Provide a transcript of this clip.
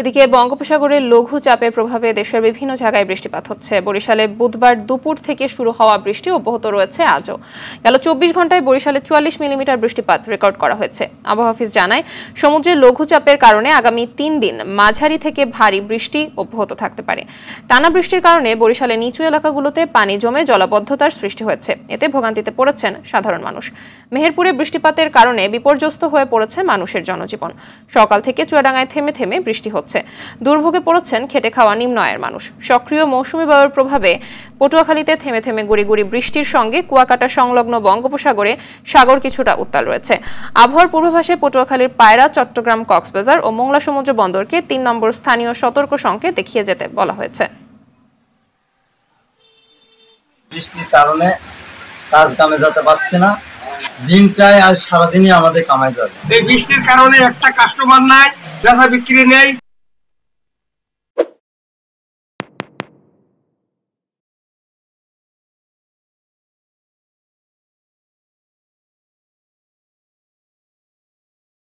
এদিকে বঙ্গোপসাগরের লঘু চাপের প্রভাবে দেশের বিভিন্ন জায়গায় বৃষ্টিপাত হচ্ছে বরিশালে বুধবার দুপুর থেকে শুরু হওয়া বৃষ্টি অব্যাহত রয়েছে আজও গেল চব্বিশ ঘন্টায় বরিশালে চুয়াল্লিশ মিলিমিটার বৃষ্টিপাত রেকর্ড করা হয়েছে আবহাওয়া অফিস জানায় সমুদ্রে লঘু চাপের কারণে আগামী তিন দিন মাঝারি থেকে ভারী বৃষ্টি অব্যাহত থাকতে পারে টানা বৃষ্টির কারণে বরিশালে নিচু এলাকাগুলোতে পানি জমে জলাবদ্ধতার সৃষ্টি হয়েছে এতে ভোগান্তিতে পড়েছেন সাধারণ মানুষ মেহেরপুরে বৃষ্টিপাতের কারণে বিপর্যস্ত হয়ে পড়েছে মানুষের জনজীবন সকাল থেকে চুয়াডাঙ্গায় থেমে থেমে বৃষ্টি হচ্ছে হচ্ছে দুর্ভোগে পড়েছেন খেটে খাওয়া নিম্ন আয়ের মানুষ সক্রিয় মৌসুমি বায়ুর প্রভাবে পটুয়াখালীতে থেমে থেমে গুড়ি গুড়ি বৃষ্টির সঙ্গে কুয়াকাটা সংলগ্ন বঙ্গোপসাগরে সাগর কিছুটা উত্তাল রয়েছে আবহাওয়ার পূর্বাভাসে পটুয়াখালীর পায়রা চট্টগ্রাম কক্সবাজার ও মোংলা সমুদ্র বন্দরকে তিন নম্বর স্থানীয় সতর্ক সংকেত দেখিয়ে যেতে বলা হয়েছে বৃষ্টির কারণে কাজ কামে যেতে পারছে না দিনটাই আর সারাদিনই আমাদের কামাই যাবে এই বৃষ্টির কারণে একটা কাস্টমার নাই বেচা বিক্রি নেই